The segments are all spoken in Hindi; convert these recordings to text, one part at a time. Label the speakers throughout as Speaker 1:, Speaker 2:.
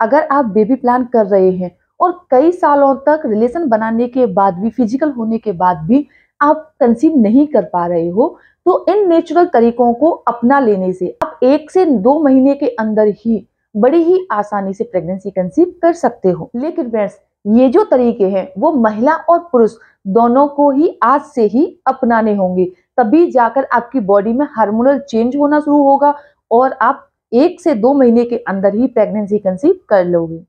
Speaker 1: अगर आप बेबी प्लान कर रहे हैं और कई सालों तक रिलेशन बनाने के बाद भी फिजिकल होने के बाद भी आप कंसीव नहीं कर पा रहे हो तो इन नेचुरल तरीकों को अपना लेने से आप एक से दो महीने के अंदर ही बड़ी ही आसानी से प्रेगनेंसी कंसीव कर सकते हो लेकिन फ्रेंड्स ये जो तरीके हैं वो महिला और पुरुष दोनों को ही आज से ही अपनाने होंगे तभी जाकर आपकी बॉडी में हार्मोनल चेंज होना शुरू होगा और आप एक से दो महीने के अंदर ही प्रेगनेंसी कंसीव कर लोगे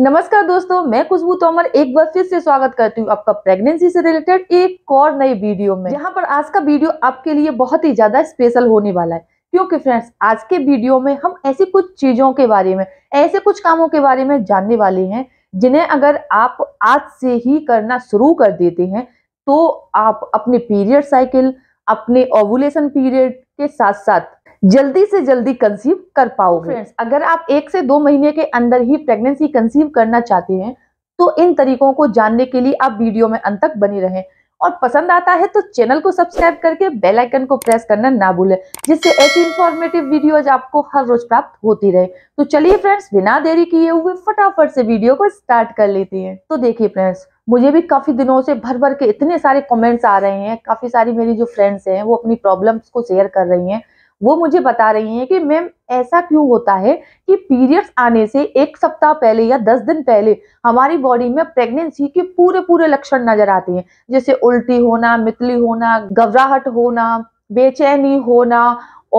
Speaker 1: नमस्कार दोस्तों मैं खुशबू तोमर एक बार फिर से स्वागत करती हूँ आपका प्रेगनेंसी से रिलेटेड एक और नई वीडियो में यहाँ पर आज का वीडियो आपके लिए बहुत ही ज्यादा स्पेशल होने वाला है क्योंकि फ्रेंड्स आज के वीडियो में हम ऐसी कुछ चीजों के बारे में ऐसे कुछ कामों के बारे में जानने वाले हैं जिन्हें अगर आप आज से ही करना शुरू कर देते हैं तो आप अपने पीरियड साइकिल अपने ओवुलेशन पीरियड के साथ साथ जल्दी से जल्दी कंसीव कर पाओगे फ्रेंड्स अगर आप एक से दो महीने के अंदर ही प्रेगनेंसी कंसीव करना चाहते हैं तो इन तरीकों को जानने के लिए आप वीडियो में अंत तक बने रहें और पसंद आता है तो चैनल को सब्सक्राइब करके बेल आइकन को प्रेस करना ना भूलें जिससे ऐसी इंफॉर्मेटिव वीडियोज आपको हर रोज प्राप्त होती रहे तो चलिए फ्रेंड्स बिना देरी किए हुए फटाफट से वीडियो को स्टार्ट कर लेते हैं तो देखिए फ्रेंड्स मुझे भी काफी दिनों से भर भर के इतने सारे कमेंट्स आ रहे हैं काफी सारी मेरी जो फ्रेंड्स हैं वो अपनी प्रॉब्लम्स को शेयर कर रही हैं वो मुझे बता रही हैं कि मैम ऐसा क्यों होता है कि पीरियड्स आने से एक सप्ताह पहले या दस दिन पहले हमारी बॉडी में प्रेगनेंसी के पूरे पूरे लक्षण नजर आते हैं जैसे उल्टी होना मितली होना घबराहट होना बेचैनी होना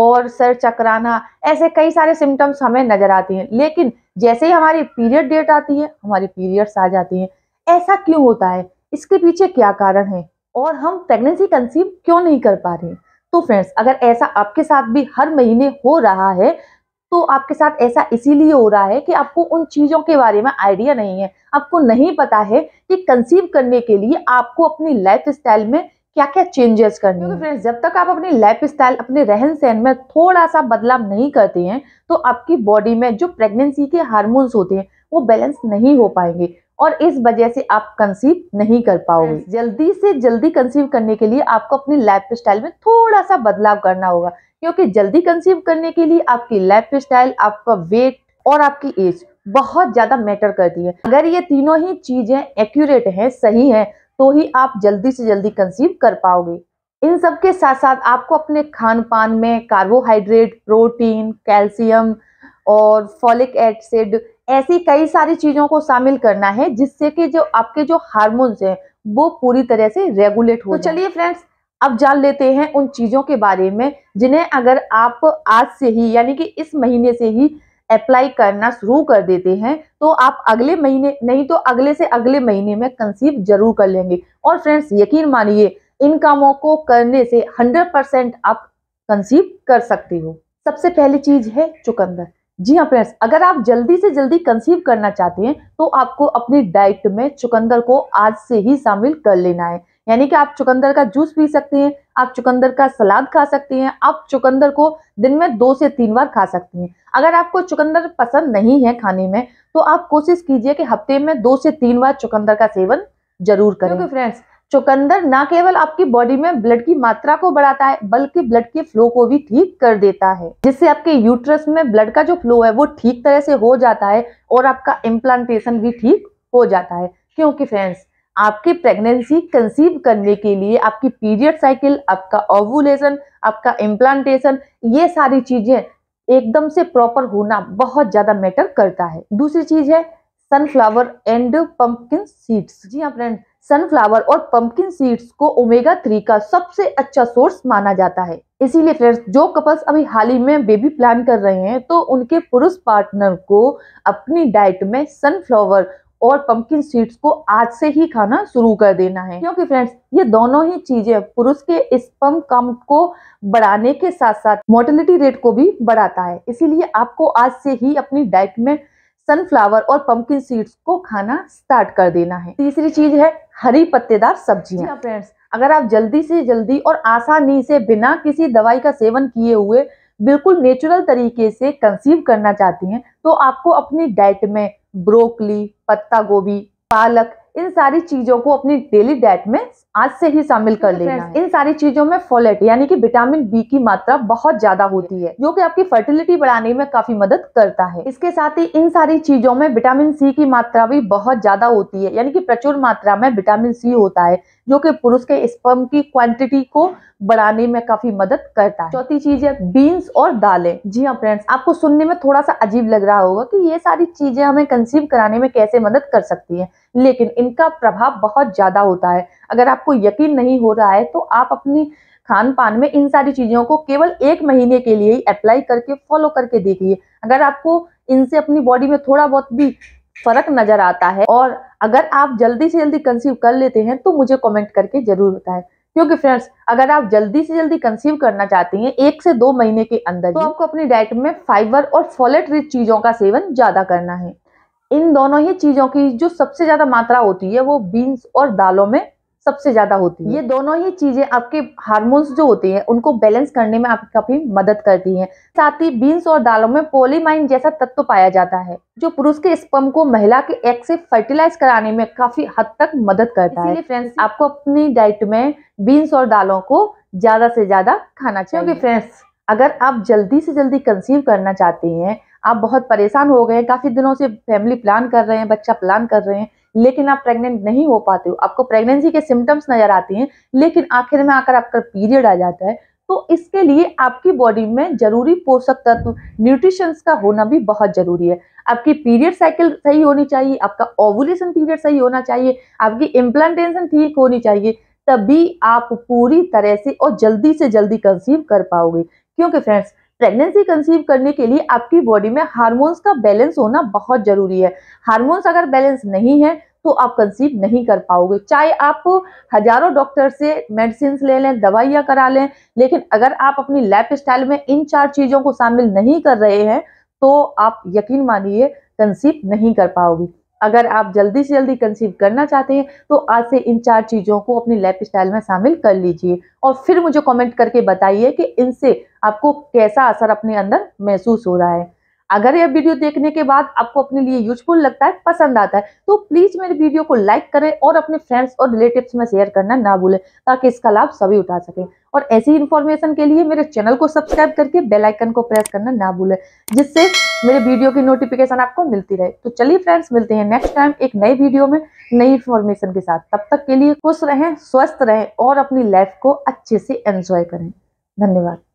Speaker 1: और सर चकराना ऐसे कई सारे सिम्टम्स हमें नजर आते हैं लेकिन जैसे ही हमारी पीरियड डेट आती है हमारी पीरियड्स आ जाती हैं ऐसा क्यों होता है इसके पीछे क्या कारण है और हम प्रेगनेंसी कंसीव क्यों नहीं कर पा रहे तो फ्रेंड्स अगर ऐसा आपके साथ भी हर महीने हो रहा है तो आपके साथ ऐसा इसीलिए हो रहा है कि आपको उन चीज़ों के बारे में आइडिया नहीं है आपको नहीं पता है कि कंसीव करने के लिए आपको अपनी लाइफ स्टाइल में क्या क्या चेंजेस करने क्योंकि फ्रेंड्स जब तक आप अपनी लाइफ स्टाइल अपने रहन सहन में थोड़ा सा बदलाव नहीं करते हैं तो आपकी बॉडी में जो प्रेगनेंसी के हार्मोन्स होते हैं वो बैलेंस नहीं हो पाएंगे और इस वजह से आप कंसीव नहीं कर पाओगे हम्म। जल्दी से जल्दी कंसीव करने के लिए आपको अपनी लाइफ स्टाइल में थोड़ा सा बदलाव करना होगा क्योंकि जल्दी कंसीव करने के लिए आपकी लाइफ स्टाइल आपका वेट और आपकी एज बहुत ज्यादा मैटर करती है अगर ये तीनों ही चीजें एक्यूरेट हैं सही हैं तो ही आप जल्दी से जल्दी कंसीव कर पाओगे इन सब के साथ साथ आपको अपने खान पान में कार्बोहाइड्रेट प्रोटीन कैल्शियम और फॉलिक एसिड ऐसी कई सारी चीज़ों को शामिल करना है जिससे कि जो आपके जो हार्मोन्स हैं वो पूरी तरह से रेगुलेट हो तो चलिए फ्रेंड्स अब जान लेते हैं उन चीज़ों के बारे में जिन्हें अगर आप आज से ही यानी कि इस महीने से ही अप्लाई करना शुरू कर देते हैं तो आप अगले महीने नहीं तो अगले से अगले महीने में कंसीव जरूर कर लेंगे और फ्रेंड्स यकीन मानिए इन कामों को करने से 100 परसेंट आप कंसीव कर सकते हो सबसे पहली चीज है चुकंदर जी हाँ फ्रेंड्स अगर आप जल्दी से जल्दी कंसीव करना चाहते हैं तो आपको अपनी डाइट में चुकंदर को आज से ही शामिल कर लेना है यानी कि आप चुकंदर का जूस पी सकते हैं आप चुकंदर का सलाद खा सकते हैं आप चुकंदर को दिन में दो से तीन बार खा सकते हैं अगर आपको चुकंदर पसंद नहीं है खाने में तो आप कोशिश कीजिए कि हफ्ते में दो से तीन बार चुकंदर का सेवन जरूर करें फ्रेंड्स चुकंदर ना केवल आपकी बॉडी में ब्लड की मात्रा को बढ़ाता है बल्कि ब्लड के फ्लो को भी ठीक कर देता है जिससे आपके यूट्रस में ब्लड का जो फ्लो है वो ठीक तरह से हो जाता है और आपका इम्प्लांटेशन भी ठीक हो जाता है क्योंकि फ्रेंड्स आपकी प्रेगनेंसी कंसीव करने के लिए आपकी पीरियड साइकिल आपका ओवुलेशन आपका इम्प्लांटेशन ये सारी चीजें एकदम से प्रॉपर होना बहुत ज्यादा मैटर करता है दूसरी चीज है सनफ्लावर एंड पंपकिन सीड्स जी हाँ फ्रेंड्स सनफ्लावर और पंपकिन सीड्स को ओमेगा थ्री का सबसे अच्छा सोर्स माना जाता है इसीलिए फ्रेंड्स जो कपल्स अभी हाल ही में बेबी प्लान कर रहे हैं तो उनके पुरुष पार्टनर को अपनी डाइट में सनफ्लावर और पंपकिन सीड्स को आज से ही खाना शुरू कर देना है क्योंकि फ्रेंड्स ये दोनों ही चीजें पुरुष के स्पम काउंट को बढ़ाने के साथ साथ मोर्टिलिटी रेट को भी बढ़ाता है इसीलिए आपको आज से ही अपनी डाइट में सनफ्लावर और पंपकिन सीड्स को खाना स्टार्ट कर देना है तीसरी चीज है हरी पत्तेदार सब्जियां फ्रेंड्स हाँ, अगर आप जल्दी से जल्दी और आसानी से बिना किसी दवाई का सेवन किए हुए बिल्कुल नेचुरल तरीके से कंसीव करना चाहती हैं तो आपको अपनी डाइट में ब्रोकली पत्ता गोभी पालक इन सारी चीजों को अपनी डेली डाइट में आज से ही शामिल कर लेना है इन सारी चीजों में फोलेट यानी कि विटामिन बी की मात्रा बहुत ज्यादा होती है जो कि आपकी फर्टिलिटी बढ़ाने में काफी मदद करता है इसके साथ ही इन सारी चीजों में विटामिन सी की मात्रा भी बहुत ज्यादा होती है यानी कि प्रचुर मात्रा में विटामिन सी होता है जो कि पुरुष के स्पर्म की क्वांटिटी को बढ़ाने में काफी मदद करता है चौथी चीज है बीन्स और दालें जी हाँ फ्रेंड्स आपको सुनने में थोड़ा सा अजीब लग रहा होगा कि ये सारी चीजें हमें कंसीव कराने में कैसे मदद कर सकती है लेकिन इनका प्रभाव बहुत ज़्यादा होता है अगर आपको यकीन नहीं हो रहा है तो आप अपनी खान पान में इन सारी चीज़ों को केवल एक महीने के लिए ही अप्लाई करके फॉलो करके देखिए अगर आपको इनसे अपनी बॉडी में थोड़ा बहुत भी फर्क नज़र आता है और अगर आप जल्दी से जल्दी कंसीव कर लेते हैं तो मुझे कमेंट करके जरूर बताएं क्योंकि फ्रेंड्स अगर आप जल्दी से जल्दी कंसीव करना चाहती हैं एक से दो महीने के अंदर तो आपको अपनी डाइट में फाइबर और फॉलेट रिच चीज़ों का सेवन ज़्यादा करना है इन दोनों ही चीजों की जो सबसे ज्यादा मात्रा होती है वो बीन्स और दालों में सबसे ज्यादा होती है ये दोनों ही चीजें आपके हार्मोन्स जो होते हैं उनको बैलेंस करने में आपकी काफी मदद करती हैं साथ ही बीन्स और दालों में पोलीमाइन जैसा तत्व पाया जाता है जो पुरुष के स्पम को महिला के एक से फर्टिलाइज कराने में काफी हद तक मदद करता है फ्रेंड्स आपको अपनी डाइट में बीन्स और दालों को ज्यादा से ज्यादा खाना चाहिए क्योंकि फ्रेंड्स अगर आप जल्दी से जल्दी कंसीव करना चाहते हैं आप बहुत परेशान हो गए हैं काफ़ी दिनों से फैमिली प्लान कर रहे हैं बच्चा प्लान कर रहे हैं लेकिन आप प्रेग्नेंट नहीं हो पाते हो आपको प्रेगनेंसी के सिम्टम्स नज़र आते हैं लेकिन आखिर में आकर आपका पीरियड आ जाता है तो इसके लिए आपकी बॉडी में जरूरी पोषक तत्व न्यूट्रिशंस का होना भी बहुत जरूरी है आपकी पीरियड साइकिल सही होनी चाहिए आपका ओवुलेशन पीरियड सही होना चाहिए आपकी इम्प्लांटेशन ठीक होनी चाहिए तभी आप पूरी तरह से और जल्दी से जल्दी कंसीव कर पाओगे क्योंकि फ्रेंड्स प्रेगनेंसी कंसीव करने के लिए आपकी बॉडी में हार्मोन्स का बैलेंस होना बहुत जरूरी है हार्मोन्स अगर बैलेंस नहीं है तो आप कंसीव नहीं कर पाओगे चाहे आप हजारों डॉक्टर से मेडिसिन ले लें दवाइयाँ करा लें लेकिन अगर आप अपनी लाइफ स्टाइल में इन चार चीज़ों को शामिल नहीं कर रहे हैं तो आप यकीन मानिए कंसीव नहीं कर पाओगे अगर आप जल्दी से जल्दी कंसीव करना चाहते हैं तो आज से इन चार चीज़ों को अपनी लाइफ स्टाइल में शामिल कर लीजिए और फिर मुझे कमेंट करके बताइए कि इनसे आपको कैसा असर अपने अंदर महसूस हो रहा है अगर यह वीडियो देखने के बाद आपको अपने लिए यूजफुल लगता है पसंद आता है तो प्लीज़ मेरे वीडियो को लाइक करें और अपने फ्रेंड्स और रिलेटिव्स में शेयर करना ना भूलें ताकि इसका लाभ सभी उठा सकें और ऐसी इन्फॉर्मेशन के लिए मेरे चैनल को सब्सक्राइब करके बेल आइकन को प्रेस करना ना भूलें जिससे मेरे वीडियो की नोटिफिकेशन आपको मिलती रहे तो चलिए फ्रेंड्स मिलते हैं नेक्स्ट टाइम एक नई वीडियो में नई इन्फॉर्मेशन के साथ तब तक के लिए खुश रहें स्वस्थ रहें और अपनी लाइफ को अच्छे से एंजॉय करें धन्यवाद